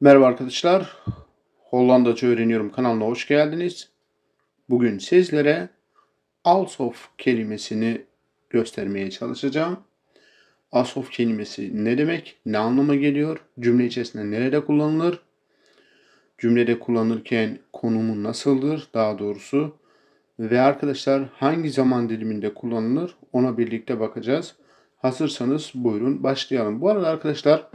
Merhaba arkadaşlar. Hollandaca öğreniyorum kanalına hoş geldiniz. Bugün sizlere alsof kelimesini göstermeye çalışacağım. Alsof kelimesi ne demek? Ne anlama geliyor? Cümle içerisinde nerede kullanılır? Cümlede kullanırken konumu nasıldır? Daha doğrusu ve arkadaşlar hangi zaman diliminde kullanılır? Ona birlikte bakacağız. Hazırsanız buyurun başlayalım. Bu arada arkadaşlar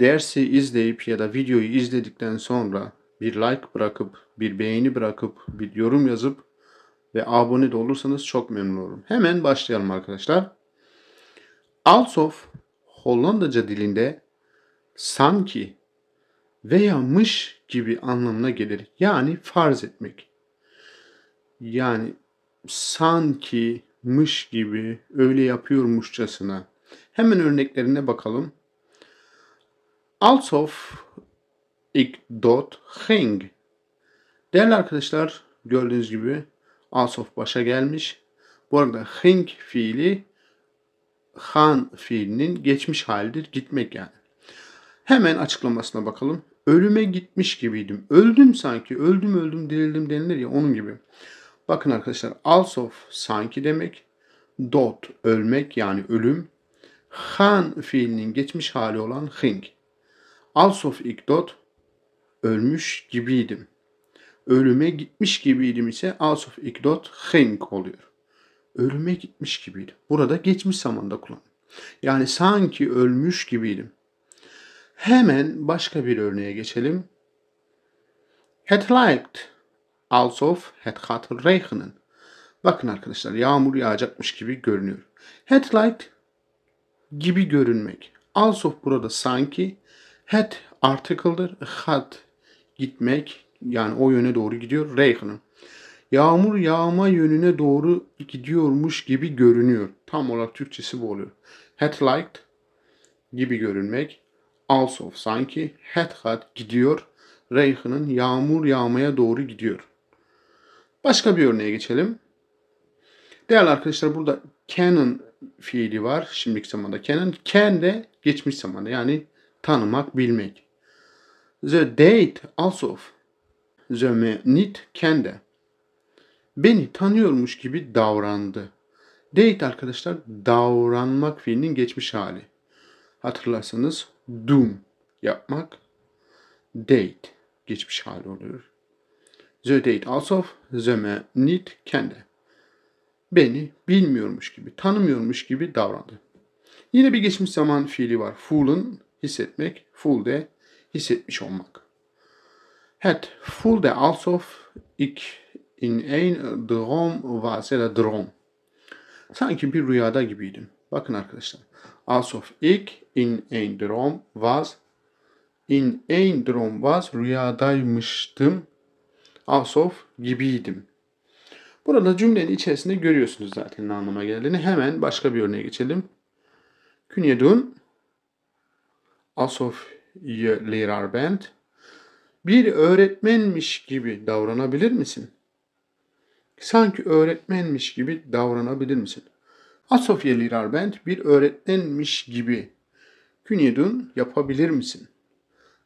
dersi izleyip ya da videoyu izledikten sonra bir like bırakıp, bir beğeni bırakıp, bir yorum yazıp ve abone de olursanız çok memnun olurum. Hemen başlayalım arkadaşlar. Alsof Hollandaca dilinde sanki veyamış gibi anlamına gelir. Yani farz etmek. Yani sanki mış gibi öyle yapıyormuşçasına. Hemen örneklerine bakalım alsof ik dot hing. Değerli arkadaşlar gördüğünüz gibi alsof başa gelmiş. Bu arada hing fiili han fiilinin geçmiş halidir. Gitmek yani. Hemen açıklamasına bakalım. Ölüme gitmiş gibiydim. Öldüm sanki. Öldüm öldüm dirildim denilir ya onun gibi. Bakın arkadaşlar alsof sanki demek. Dot ölmek yani ölüm. Han fiilinin geçmiş hali olan hing. Alsof ikdot ölmüş gibiydim. Ölüme gitmiş gibiydim ise alsof ikdot henk oluyor. Ölüme gitmiş gibiydim. Burada geçmiş zamanda kullan. Yani sanki ölmüş gibiydim. Hemen başka bir örneğe geçelim. Het lijkt alsof het gaat regenen. Bakın arkadaşlar yağmur yağacakmış gibi görünüyor. Het lijkt gibi görünmek. Alsof burada sanki Head article'dır. Had gitmek yani o yöne doğru gidiyor. Reyhan'ın. Yağmur yağma yönüne doğru gidiyormuş gibi görünüyor. Tam olarak Türkçesi bu oluyor. Hat liked gibi görünmek. Also sanki hat had gidiyor. Reyhan'ın yağmur yağmaya doğru gidiyor. Başka bir örneğe geçelim. Değerli arkadaşlar burada canon fiili var. Şimdiki zamanda canon. Can de geçmiş zamanda. Yani tanımak, bilmek. The date also. The menit kende. Beni tanıyormuş gibi davrandı. Date arkadaşlar davranmak fiilinin geçmiş hali. Hatırlarsanız doom yapmak date geçmiş hali oluyor. The date also the menit kende. Beni bilmiyormuş gibi, tanımıyormuş gibi davrandı. Yine bir geçmiş zaman fiili var. Fool'un hissetmek, full de hissetmiş olmak. Het voelde alsof ik in een droom was ya droom. Sanki bir rüyada gibiydim. Bakın arkadaşlar. Alsof ik in een droom was. In een droom was rüyadaymıştım. Alsof gibiydim. Burada cümlenin içerisinde görüyorsunuz zaten ne anlama geldiğini. Hemen başka bir örneğe geçelim. Künyedun Asof Asofyerlehrerband bir öğretmenmiş gibi davranabilir misin? Sanki öğretmenmiş gibi davranabilir misin? Asofyerlehrerband bir öğretmenmiş gibi Künedun yapabilir misin?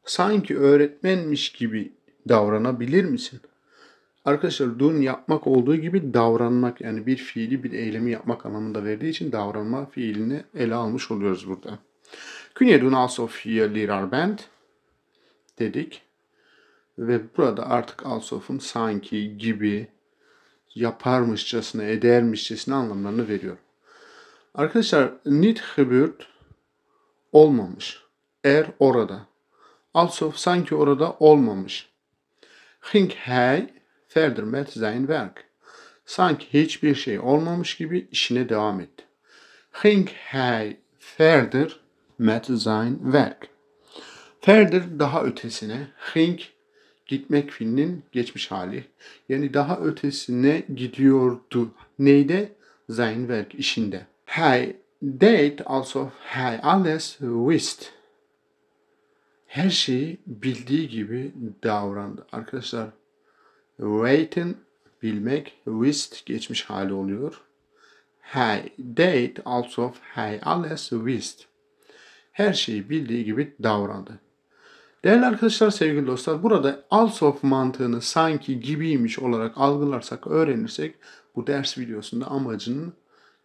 Sanki öğretmenmiş gibi davranabilir misin? Arkadaşlar dun yapmak olduğu gibi davranmak yani bir fiili bir eylemi yapmak anlamında verdiği için davranma fiilini ele almış oluyoruz burada. Künyedun also vier Liraarband dedik. Ve burada artık alsof'un sanki, gibi, yaparmışçasına, edermişçesine anlamlarını veriyorum. Arkadaşlar nit gebürt olmamış. Er orada. Alsof sanki orada olmamış. Hink hey ferdir met sein Werk. Sanki hiçbir şey olmamış gibi işine devam etti. Hink hey ferdir met sein Werk. Ferdir daha ötesine, Hink gitmek fiilinin geçmiş hali. Yani daha ötesine gidiyordu. Neyde? Sein Werk işinde. Hey, date also hey alles wisst. Her şeyi bildiği gibi davrandı. Arkadaşlar wait'in bilmek wisst geçmiş hali oluyor. Hey, date also hey alles wisst her şeyi bildiği gibi davrandı. Değerli arkadaşlar, sevgili dostlar, burada als of mantığını sanki gibiymiş olarak algılarsak, öğrenirsek bu ders videosunda amacının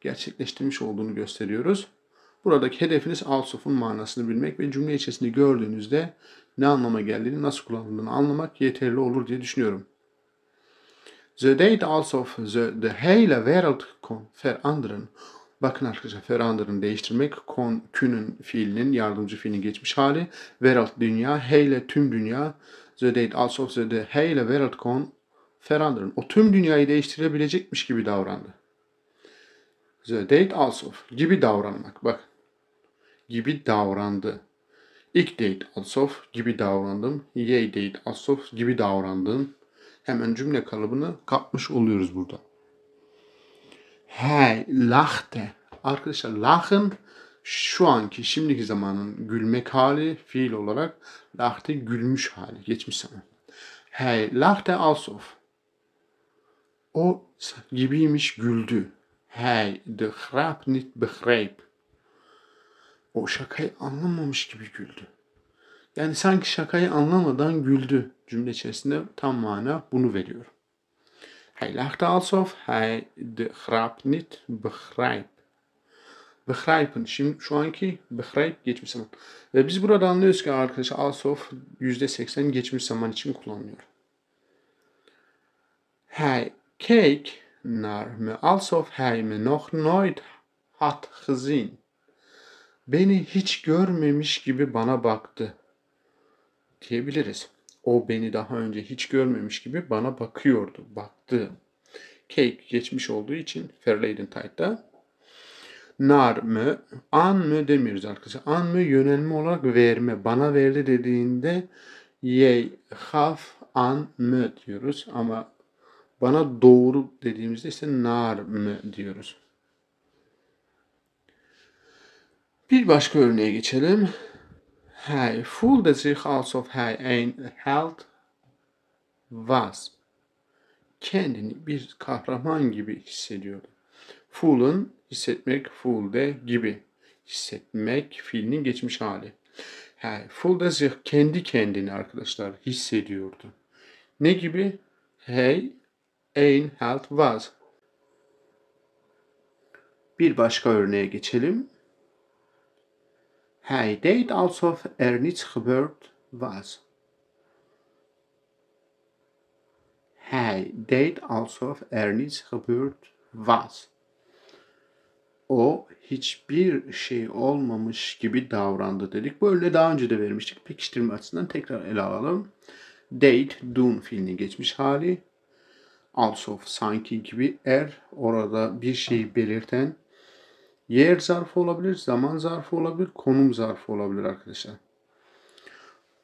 gerçekleştirmiş olduğunu gösteriyoruz. Buradaki hedefiniz als of'un manasını bilmek ve cümle içerisinde gördüğünüzde ne anlama geldiğini, nasıl kullanıldığını anlamak yeterli olur diye düşünüyorum. The date also of the, the hele wereld kon veranderen Bakın arkadaşlar verander'ını değiştirmek kon künün fiilinin yardımcı fiilinin geçmiş hali. Wereld dünya, heyle tüm dünya. The date also the day, heyle wereld kon verander'ın. O tüm dünyayı değiştirebilecekmiş gibi davrandı. The date also gibi davranmak. Bak gibi davrandı. İlk date also gibi davrandım. Yay date also gibi davrandım. Hemen cümle kalıbını kapmış oluyoruz burada. Hey lachte. Arkadaşlar lachen şu anki şimdiki zamanın gülmek hali fiil olarak lachte gülmüş hali geçmiş zaman. Hey lachte als O gibiymiş güldü. Hey de grap nit begreep. O şakayı anlamamış gibi güldü. Yani sanki şakayı anlamadan güldü cümle içerisinde tam mana bunu veriyorum. Hij lachte alsof hij de grap niet begrijpt. Begrijpen. Şimdi şu anki begrijp geçmiş zaman. Ve biz burada anlıyoruz ki arkadaşlar alsof %80 geçmiş zaman için kullanılıyor. Hij keek naar me alsof hij me nog nooit had gezien. Beni hiç görmemiş gibi bana baktı diyebiliriz. O beni daha önce hiç görmemiş gibi bana bakıyordu, baktı. Cake geçmiş olduğu için Fairladen Tide'da. Nar mı, an mı demiyoruz arkadaşlar. An mı yönelme olarak verme. Bana verdi dediğinde ye, haf, an mı diyoruz. Ama bana doğru dediğimizde ise nar mı diyoruz. Bir başka örneğe geçelim. Hij voelde zich alsof hij een held was. Kendini bir kahraman gibi hissediyordu. Fool'un hissetmek, fool'de gibi. Hissetmek fiilinin geçmiş hali. Hij voelde zich kendi kendini arkadaşlar hissediyordu. Ne gibi? Hey, ein held was. Bir başka örneğe geçelim. Hij deed alsof er niets gebeurd was. Hij deed alsof er niets gebeurd was. O hiçbir şey olmamış gibi davrandı dedik. Böyle daha önce de vermiştik. Pekiştirme açısından tekrar ele alalım. Date, dun fiilinin geçmiş hali. Also, sanki gibi er, orada bir şey belirten Yer zarfı olabilir, zaman zarfı olabilir, konum zarfı olabilir arkadaşlar.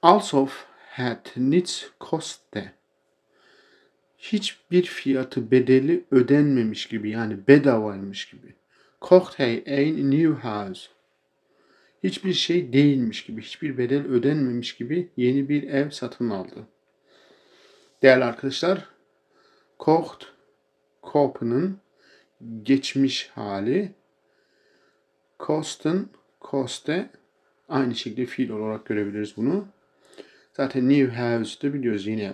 Also, had nichts koste. Hiçbir fiyatı bedeli ödenmemiş gibi yani bedavaymış gibi. Kocht hey ein new house. Hiçbir şey değilmiş gibi, hiçbir bedel ödenmemiş gibi yeni bir ev satın aldı. Değerli arkadaşlar, Kocht Kopen'ın geçmiş hali Costin, Coste aynı şekilde fiil olarak görebiliriz bunu. Zaten new house'da biliyoruz yine.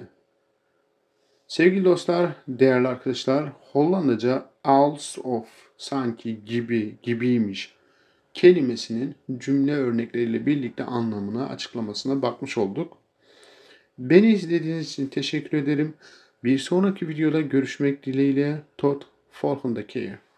Sevgili dostlar, değerli arkadaşlar, Hollandaca als of sanki gibi gibiymiş kelimesinin cümle örnekleriyle birlikte anlamına, açıklamasına bakmış olduk. Beni izlediğiniz için teşekkür ederim. Bir sonraki videoda görüşmek dileğiyle. Tot volgende keer.